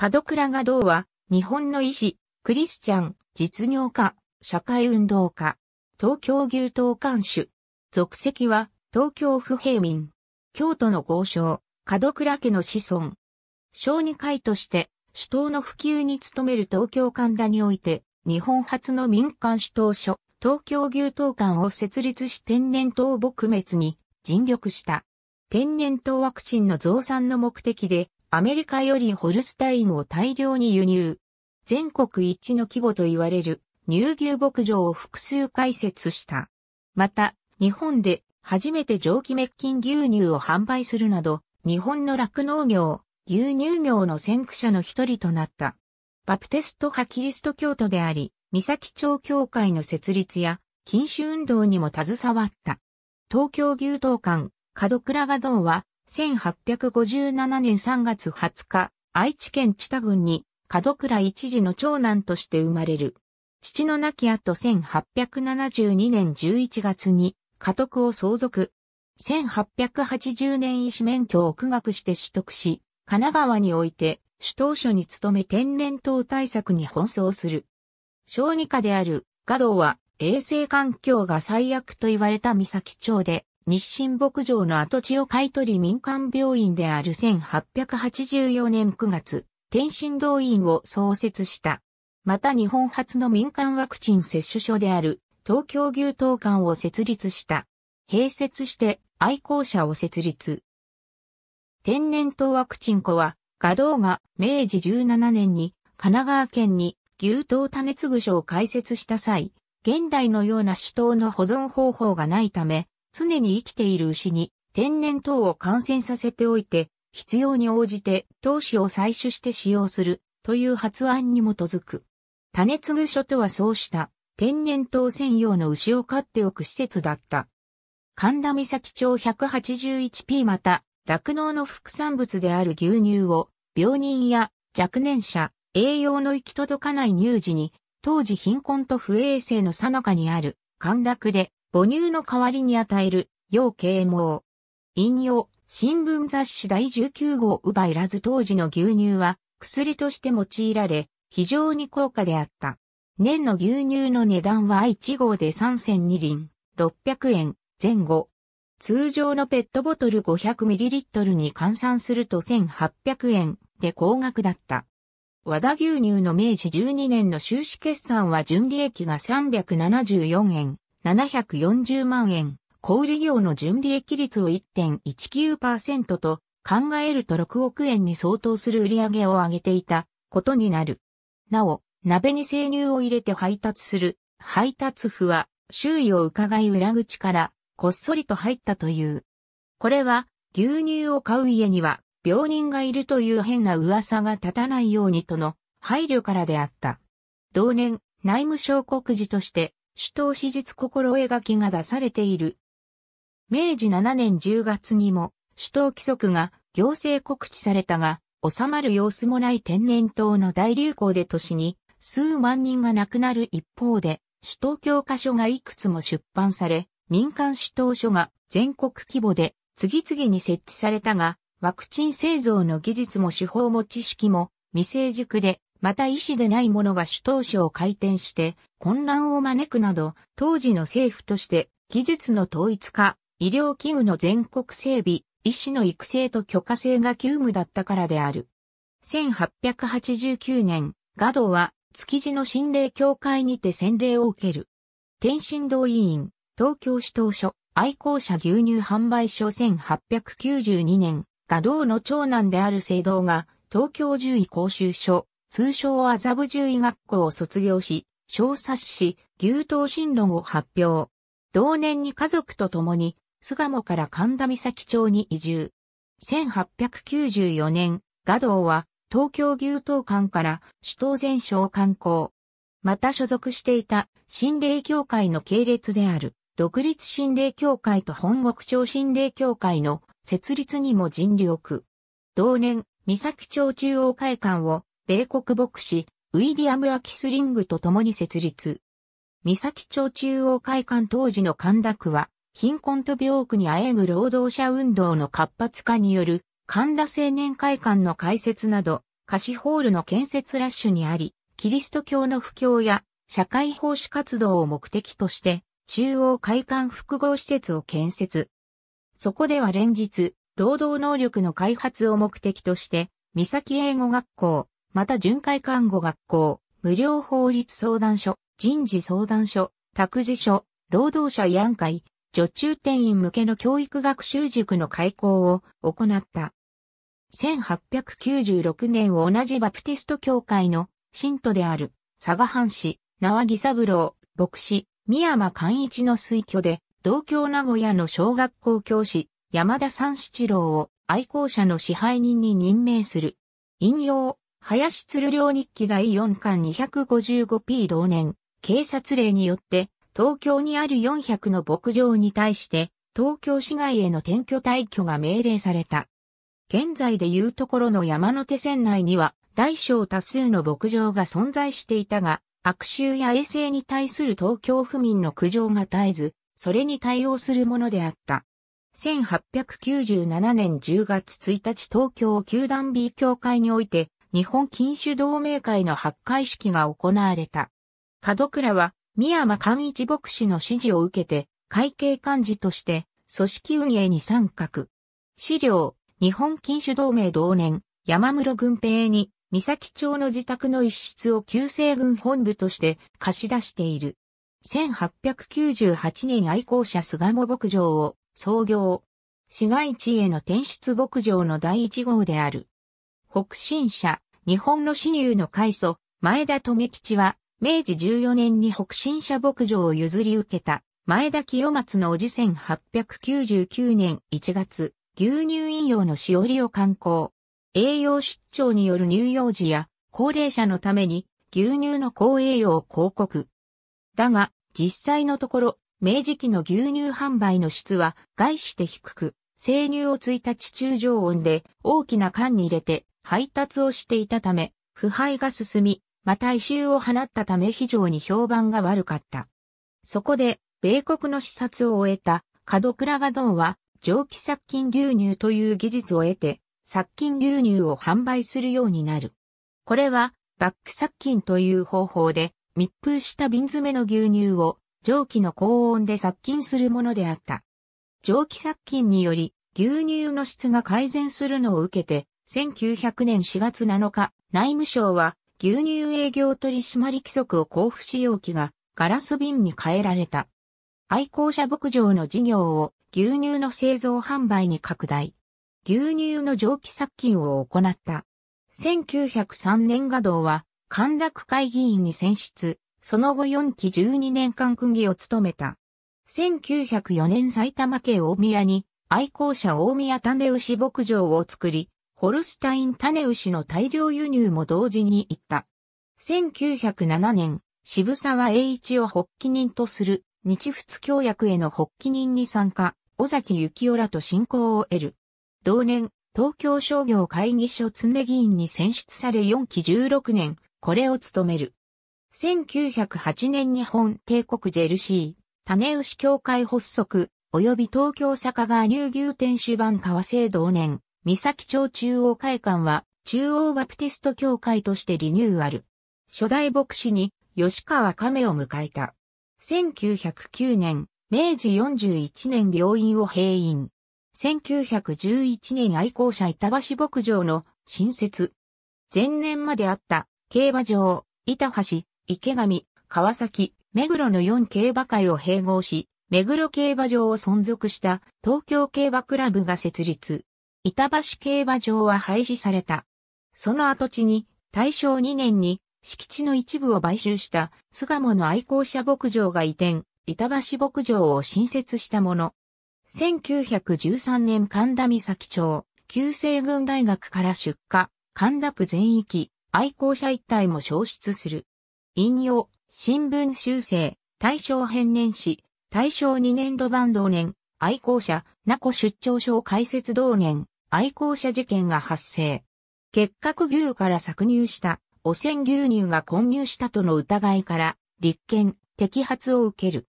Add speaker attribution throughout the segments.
Speaker 1: 門倉画道は、日本の医師、クリスチャン、実業家、社会運動家、東京牛党館主。属籍は、東京府平民。京都の豪商、門倉家の子孫。小児会として、首都の普及に努める東京神田において、日本初の民間首都所、東京牛党館を設立し天然痘撲滅に尽力した。天然痘ワクチンの増産の目的で、アメリカよりホルスタインを大量に輸入。全国一致の規模と言われる乳牛牧場を複数開設した。また、日本で初めて蒸気滅菌牛乳を販売するなど、日本の酪農業、牛乳業の先駆者の一人となった。バプテスト派キリスト教徒であり、三崎町教会の設立や、禁酒運動にも携わった。東京牛道館、門倉画堂は、1857年3月20日、愛知県知多郡に、門倉一時の長男として生まれる。父の亡き後1872年11月に、家督を相続。1880年医師免許を苦学して取得し、神奈川において、首都所に勤め天然痘対策に奔走する。小児科である、画は、衛生環境が最悪と言われた三崎町で、日清牧場の跡地を買い取り民間病院である1884年9月、天津動員を創設した。また日本初の民間ワクチン接種所である東京牛闘館を設立した。併設して愛好者を設立。天然痘ワクチン庫は、画道が明治17年に神奈川県に牛刀種継ぐ所を開設した際、現代のような死闘の保存方法がないため、常に生きている牛に天然糖を感染させておいて、必要に応じて糖子を採取して使用するという発案に基づく。種継ぐ所とはそうした天然糖専用の牛を飼っておく施設だった。神田岬町 181P また、酪農の副産物である牛乳を病人や若年者、栄養の行き届かない乳児に、当時貧困と不衛生のさなかにある、陥落で母乳の代わりに与える、要啓蒙。引用、新聞雑誌第19号奪バいらず当時の牛乳は、薬として用いられ、非常に高価であった。年の牛乳の値段は1号で3銭2輪、600円前後。通常のペットボトル 500ml に換算すると1800円で高額だった。和田牛乳の明治12年の収支決算は純利益が374円、740万円、小売業の純利益率を1.19%と考えると6億円に相当する売上を上げていたことになる。なお、鍋に生乳を入れて配達する配達府は周囲を伺い裏口からこっそりと入ったという。これは牛乳を買う家には病人がいるという変な噂が立たないようにとの配慮からであった。同年、内務省告示として主都史実心描きが出されている。明治7年10月にも、首都規則が行政告知されたが、収まる様子もない天然痘の大流行で年に数万人が亡くなる一方で、首都教科書がいくつも出版され、民間首都書が全国規模で次々に設置されたが、ワクチン製造の技術も手法も知識も未成熟でまた医師でない者が主都省を回転して混乱を招くなど、当時の政府として技術の統一化、医療器具の全国整備、医師の育成と許可制が急務だったからである。1889年、ガドは築地の心霊協会にて洗礼を受ける。天津道委員、東京市当所、愛好者牛乳販売所1892年、画道の長男である聖堂が、東京獣医講習所、通称麻布獣医学校を卒業し、小冊子、牛刀神論を発表。同年に家族と共に、巣鴨から神田岬町に移住。1894年、画道は東京牛刀館から首都全省観光。また所属していた心霊協会の系列である独立心霊協会と本国町心霊協会の設立にも尽力。同年、三崎町中央会館を米国牧師、ウィリアム・アキスリングと共に設立。三崎町中央会館当時の神田区は、貧困と病苦にあえぐ労働者運動の活発化による、神田青年会館の開設など、貸しホールの建設ラッシュにあり、キリスト教の布教や社会奉仕活動を目的として、中央会館複合施設を建設。そこでは連日、労働能力の開発を目的として、三崎英語学校、また巡回看護学校、無料法律相談所、人事相談所、託児所、労働者慰安会、女中店員向けの教育学習塾の開校を行った。1896年を同じバプテスト教会の信徒である佐賀藩士、縄木三郎、牧師、宮間寛一の推挙で、同郷名古屋の小学校教師、山田三七郎を愛好者の支配人に任命する。引用、林鶴良日記第4巻 255p 同年、警察令によって、東京にある400の牧場に対して、東京市外への転居退去が命令された。現在でいうところの山手線内には、大小多数の牧場が存在していたが、悪臭や衛生に対する東京府民の苦情が絶えず、それに対応するものであった。1897年10月1日東京球団 B 協会において、日本禁酒同盟会の発会式が行われた。門倉は、宮間寛一牧師の指示を受けて、会計幹事として、組織運営に参画。資料、日本禁酒同盟同年、山室軍平に、三崎町の自宅の一室を旧西軍本部として貸し出している。1898年愛好者菅も牧場を創業。市街地への転出牧場の第一号である。北進社、日本の支入の開祖、前田富吉は、明治14年に北進社牧場を譲り受けた、前田清松のおじ1899年1月、牛乳飲用のしおりを刊行。栄養失調による乳幼児や高齢者のために牛乳の高栄養を広告。だが、実際のところ、明治期の牛乳販売の質は概して低く、生乳をついた地中常温で大きな缶に入れて配達をしていたため、腐敗が進み、また異臭を放ったため非常に評判が悪かった。そこで、米国の視察を終えた、門倉ガドンは、蒸気殺菌牛乳という技術を得て、殺菌牛乳を販売するようになる。これは、バック殺菌という方法で、密封した瓶詰めの牛乳を蒸気の高温で殺菌するものであった。蒸気殺菌により、牛乳の質が改善するのを受けて、1900年4月7日、内務省は牛乳営業取締規則を交付使用器がガラス瓶に変えられた。愛好者牧場の事業を牛乳の製造販売に拡大。牛乳の蒸気殺菌を行った。1903年画道は、田区会議員に選出、その後4期12年間区議を務めた。1904年埼玉県大宮に愛好者大宮種牛牧場を作り、ホルスタイン種牛の大量輸入も同時に行った。1907年、渋沢栄一を発起人とする日仏協約への発起人に参加、尾崎幸雄らと信仰を得る。同年、東京商業会議所常議員に選出され4期16年、これを務める。1908年日本帝国ジェルシー、種牛協会発足、及び東京坂川乳牛店主版革製同年、三崎町中央会館は中央バプテスト教会としてリニューアル。初代牧師に吉川亀を迎えた。1909年、明治41年病院を閉院。1911年愛好者板橋牧場の新設。前年まであった競馬場、板橋、池上、川崎、目黒の4競馬会を併合し、目黒競馬場を存続した東京競馬クラブが設立。板橋競馬場は廃止された。その跡地に、大正2年に、敷地の一部を買収した、巣鴨の愛好者牧場が移転、板橋牧場を新設したもの。1913年神田岬町、旧西軍大学から出荷、神田区全域、愛好者一帯も消失する。引用、新聞修正、大正編年史、大正2年度版同年、愛好者、名古出張所開設同年、愛好者事件が発生。結核牛から搾乳した汚染牛乳が混入したとの疑いから、立件、摘発を受ける。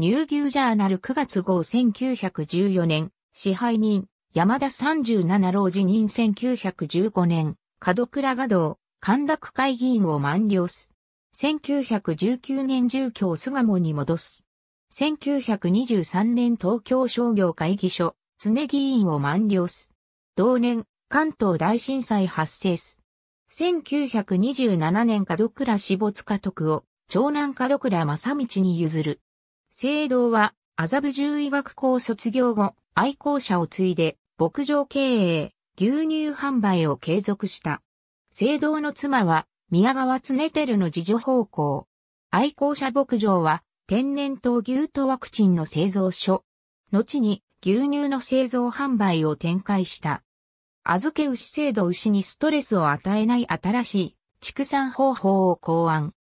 Speaker 1: 乳牛ジャーナル9月号1914年、支配人、山田37老辞任1915年、門倉画道、神田区会議員を満了す。1919年住居を巣鴨に戻す。1923年東京商業会議所、常議員を満了す。同年、関東大震災発生す。1927年門倉死没家督を、長男門倉正道に譲る。聖堂は、麻布獣医学校卒業後、愛好者を継いで、牧場経営、牛乳販売を継続した。聖堂の妻は、宮川常照の自助奉公。愛好者牧場は、天然痘牛痘ワクチンの製造所。後に牛乳の製造販売を展開した。預け牛制度牛にストレスを与えない新しい畜産方法を考案。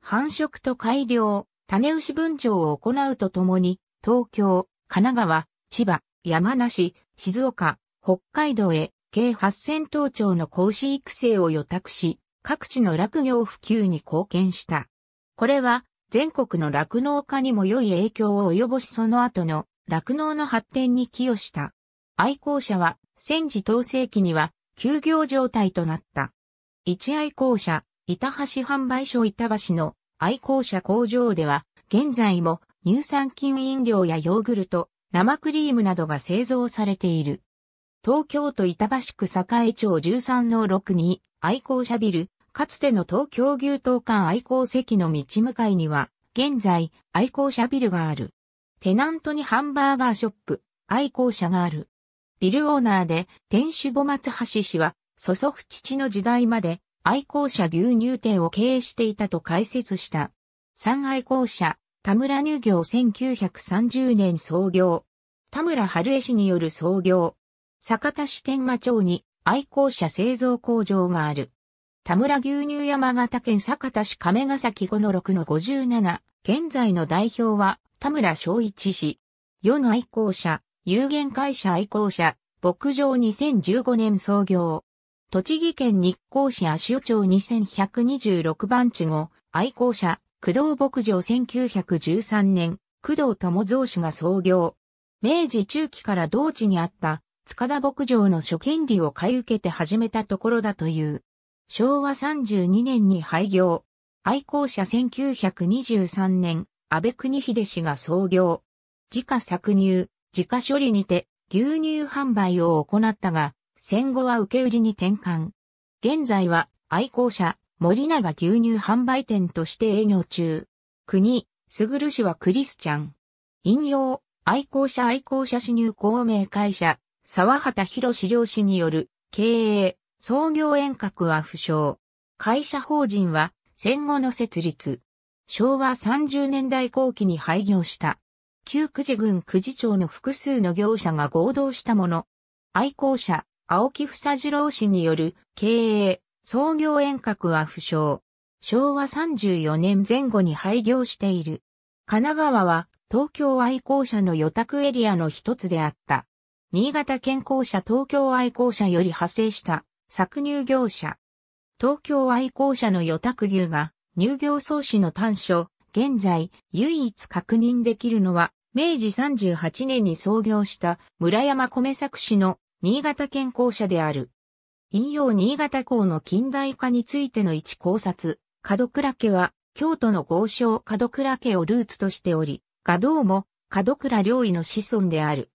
Speaker 1: 繁殖と改良、種牛分譲を行うとともに、東京、神奈川、千葉、山梨、静岡、北海道へ、計8000頭町の子牛育成を予託し、各地の落業普及に貢献した。これは、全国の落農家にも良い影響を及ぼしその後の落農の発展に寄与した。愛好者は戦時統制期には休業状態となった。一愛好者、板橋販売所板橋の愛好者工場では現在も乳酸菌飲料やヨーグルト、生クリームなどが製造されている。東京都板橋区栄町13の6に愛好者ビル、かつての東京牛島館愛好席の道向かいには、現在、愛好者ビルがある。テナントにハンバーガーショップ、愛好者がある。ビルオーナーで、店主母松橋氏は、祖祖父父の時代まで、愛好者牛乳店を経営していたと解説した。三愛好者、田村乳業1930年創業。田村春江氏による創業。酒田市天満町に愛好者製造工場がある。田村牛乳山形県坂田市亀ヶ崎5の6の57、現在の代表は田村昭一氏。世の愛好者、有限会社愛好者、牧場2015年創業。栃木県日光市足尾町2126番地後、愛好者、工藤牧場1913年、工藤友蔵氏が創業。明治中期から同地にあった、塚田牧場の初見利を買い受けて始めたところだという。昭和32年に廃業。愛好者1923年、安倍国秀氏が創業。自家搾乳、自家処理にて牛乳販売を行ったが、戦後は受け売りに転換。現在は愛好者、森永牛乳販売店として営業中。国、すぐる氏はクリスチャン。引用、愛好者愛好者死入公明会社、沢畑博史良氏による経営、創業遠隔は不詳。会社法人は戦後の設立。昭和30年代後期に廃業した。旧九時郡九時町の複数の業者が合同したもの。愛好者、青木房次郎氏による経営、創業遠隔は不詳。昭和34年前後に廃業している。神奈川は東京愛好者の予託エリアの一つであった。新潟健康者東京愛好者より派生した搾乳業者。東京愛好者の与拓牛が乳業創始の短所、現在唯一確認できるのは明治38年に創業した村山米作市の新潟県校舎である。引用新潟港の近代化についての一考察、門倉家は京都の豪商門倉家をルーツとしており、画道も門倉良医の子孫である。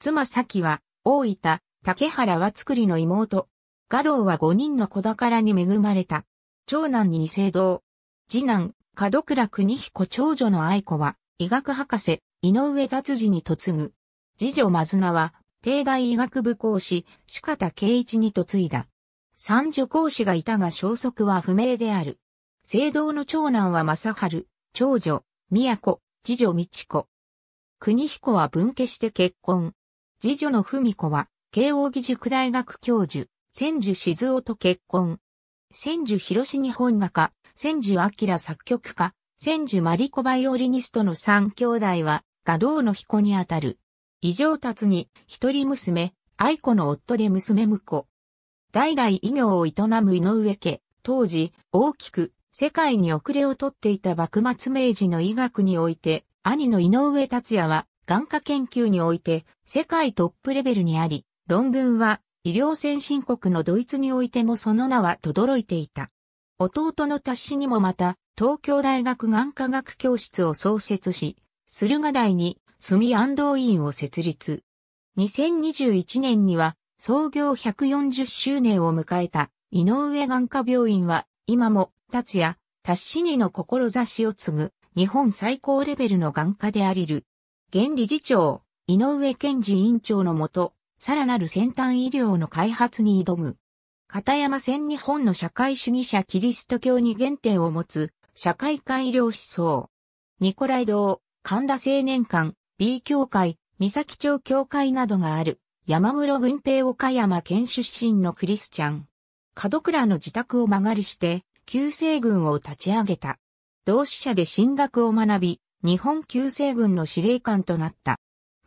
Speaker 1: 妻咲は大分、竹原は作りの妹、画道は5人の子宝に恵まれた。長男に伊勢堂。次男、門倉邦彦長女の愛子は、医学博士、井上達治に嫁ぐ。次女マズナは、帝大医学部講師、四方圭一に嫁いだ。三女講師がいたが消息は不明である。聖堂の長男は正春、長女、宮子、次女道子。国彦は分家して結婚。次女の文子は、慶応義塾大学教授、千住静雄と結婚。千住広志日本画家、千住明作曲家、千住マリコバイオリニストの三兄弟は、画道の彦にあたる。異常達に、一人娘、愛子の夫で娘婿。代々異業を営む井上家、当時、大きく、世界に遅れをとっていた幕末明治の医学において、兄の井上達也は、眼科研究において、世界トップレベルにあり、論文は、医療先進国のドイツにおいてもその名は轟いていた。弟の達しにもまた、東京大学眼科学教室を創設し、駿河台に住安藤院を設立。2021年には創業140周年を迎えた井上眼科病院は今も達也、達しにの志を継ぐ日本最高レベルの眼科でありる。現理事長、井上健治委員長のもと、さらなる先端医療の開発に挑む。片山千日本の社会主義者キリスト教に原点を持つ社会科医療思想。ニコライ堂、神田青年館、B 協会、三崎町協会などがある山室軍平岡山県出身のクリスチャン。門倉の自宅を間借りして旧世軍を立ち上げた。同志社で進学を学び、日本旧世軍の司令官となった。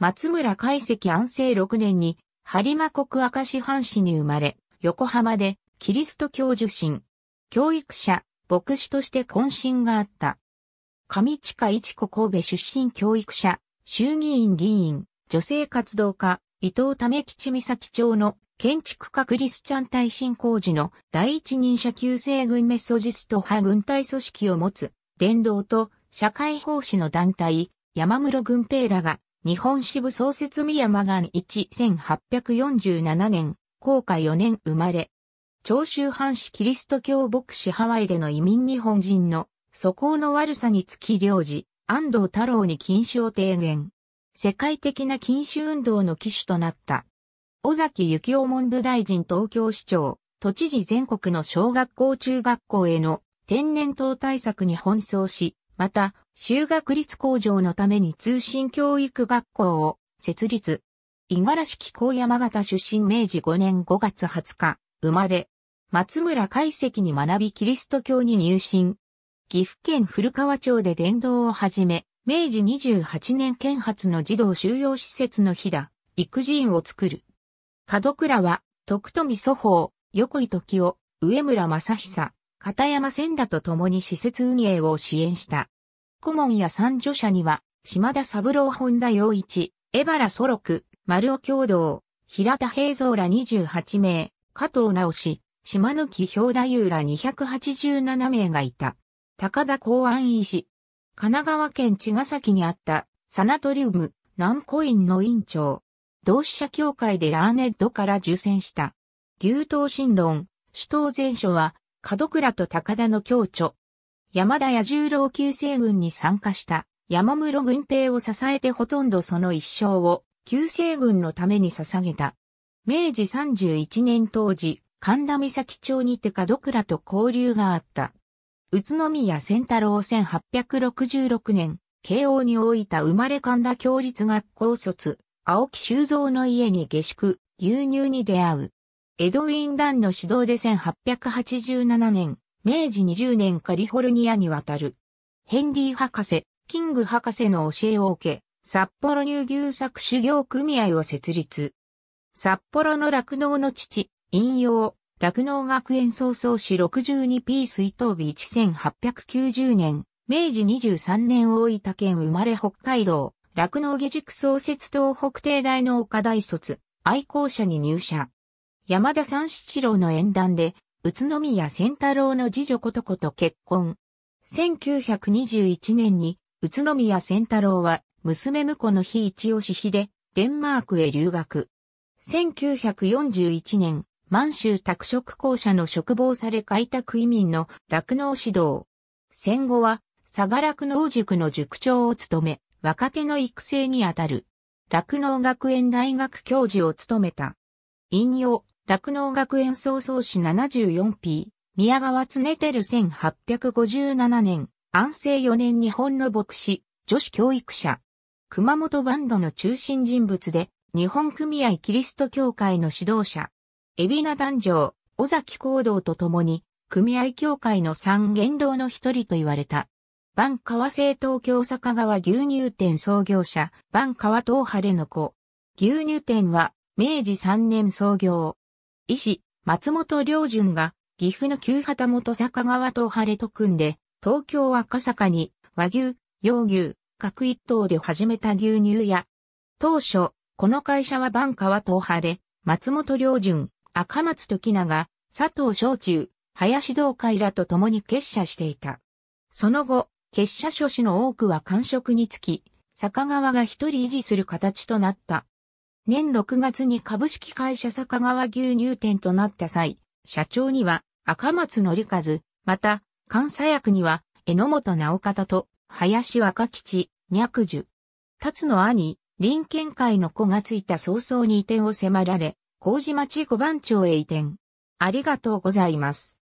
Speaker 1: 松村海石安政6年に、播磨国明市藩市に生まれ、横浜でキリスト教受信、教育者、牧師として懇親があった。上地下一子神戸出身教育者、衆議院議員、女性活動家、伊藤為吉美咲町の建築家クリスチャン耐震工事の第一人者救世軍メソジスト派軍隊組織を持つ、伝道と社会奉仕の団体、山室軍兵らが日本支部創設宮間岩一1847年、公開4年生まれ。長州藩士キリスト教牧師ハワイでの移民日本人の素行の悪さにつき領事、安藤太郎に禁酒を提言。世界的な禁酒運動の機種となった。尾崎幸雄文部大臣東京市長、都知事全国の小学校中学校への天然痘対策に奔走し、また、修学率向上のために通信教育学校を設立。五十嵐紀高山形出身明治5年5月20日、生まれ。松村海石に学びキリスト教に入信。岐阜県古川町で伝道を始め、明治28年県発の児童収容施設の日だ、育児院を作る。門倉は、徳富祖法、横井時夫、上村正久、片山千田と共に施設運営を支援した。顧問や参助者には、島田三郎本田洋一、江原祖六、丸尾共同、平田平蔵ら28名、加藤直し、島貫兵太夫ら287名がいた。高田公安医師。神奈川県茅ヶ崎にあったサナトリウム南コインの院長。同志社協会でラーネッドから受選した。牛刀新論、首頭前書は門倉と高田の共著。山田彌十郎旧制軍に参加した山室軍兵を支えてほとんどその一生を旧制軍のために捧げた。明治31年当時、神田岬町にて門倉と交流があった。宇都宮仙太郎1866年、慶応に置いた生まれ神田教立学校卒、青木修造の家に下宿、牛乳に出会う。エドウィン・ダンの指導で1887年、明治20年カリフォルニアに渡る。ヘンリー博士、キング博士の教えを受け、札幌乳牛作修行組合を設立。札幌の落農の父、引用、落農学園創創誌 62P 水頭日1890年、明治23年大分県生まれ北海道、落農下塾創設東北帝大の岡大卒、愛好者に入社。山田三七郎の縁談で、宇都宮仙太郎の次女ことこと結婚。1921年に、宇都宮仙太郎は、娘婿の日一押し日で、デンマークへ留学。1941年、満州拓殖校舎の職望され開拓移民の落農指導。戦後は、佐賀落農塾の塾長を務め、若手の育成にあたる、落農学園大学教授を務めた。引用、酪農学園総造司 74P、宮川常照1857年、安政4年日本の牧師、女子教育者。熊本バンドの中心人物で、日本組合キリスト教会の指導者。海老名男女、尾崎行動と共に、組合協会の三元堂の一人と言われた。万川製東京坂川牛乳店創業者、万川東晴の子。牛乳店は、明治3年創業。医師、松本良順が、岐阜の旧旗本坂川と晴れと組んで、東京赤坂に和牛、洋牛、各一頭で始めた牛乳屋。当初、この会社は番川東晴れ、松本良順、赤松時長、佐藤小中、林道会らと共に結社していた。その後、結社書士の多くは官職につき、坂川が一人維持する形となった。年6月に株式会社坂川牛乳店となった際、社長には赤松則和、また、監査役には、榎本直方と、林若吉、脈樹。達の兄、林県会の子がついた早々に移転を迫られ、麹町五番町へ移転。ありがとうございます。